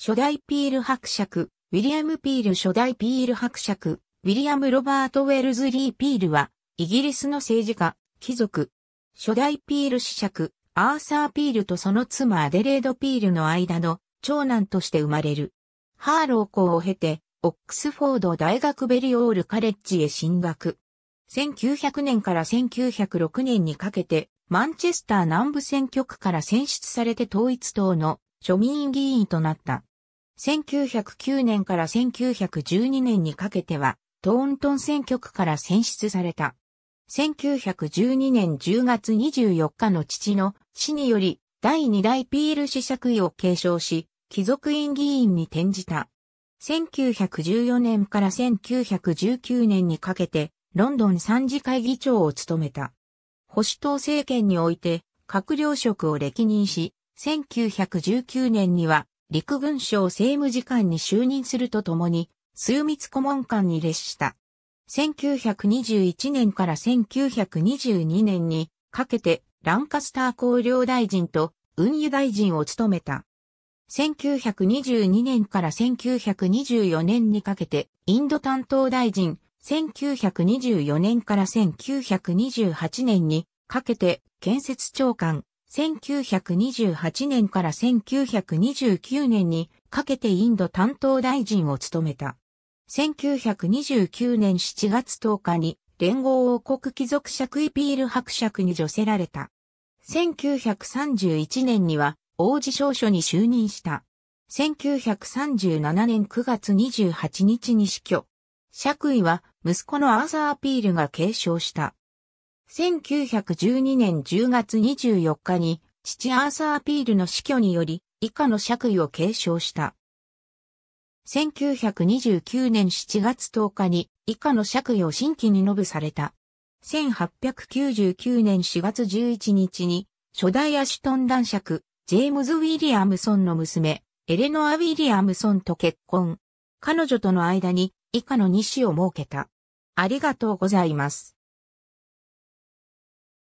初代ピール伯爵、ウィリアム・ピール初代ピール伯爵、ウィリアム・ロバート・ウェルズリー・ピールは、イギリスの政治家、貴族、初代ピール子爵、アーサー・ピールとその妻アデレード・ピールの間の長男として生まれる。ハーロー校を経て、オックスフォード大学ベリオールカレッジへ進学。1900年から1906年にかけて、マンチェスター南部選挙区から選出されて統一党の庶民議員となった。1909年から1912年にかけては、トーントン選挙区から選出された。1912年10月24日の父の死により、第2代ピール子爵位を継承し、貴族院議員に転じた。1914年から1919年にかけて、ロンドン参事会議長を務めた。保守党政権において、閣僚職を歴任し、1919年には陸軍省政務次官に就任するとともに、枢密顧問官に列した。1921年から1922年にかけてランカスター工領大臣と運輸大臣を務めた。1922年から1924年にかけてインド担当大臣、1924年から1928年にかけて建設長官、1928年から1929年にかけてインド担当大臣を務めた。1929年7月10日に連合王国貴族爵イピール伯爵に寄せられた。1931年には王子少書に就任した。1937年9月28日に死去。爵位は息子のアーサー・アピールが継承した。1912年10月24日に、父アーサー・ピールの死去により、以下の爵位を継承した。1929年7月10日に、以下の爵位を新規に述べされた。1899年4月11日に、初代アシュトン男爵、ジェームズ・ウィリアムソンの娘、エレノア・ウィリアムソンと結婚。彼女との間に、以下の2子を設けた。ありがとうございます。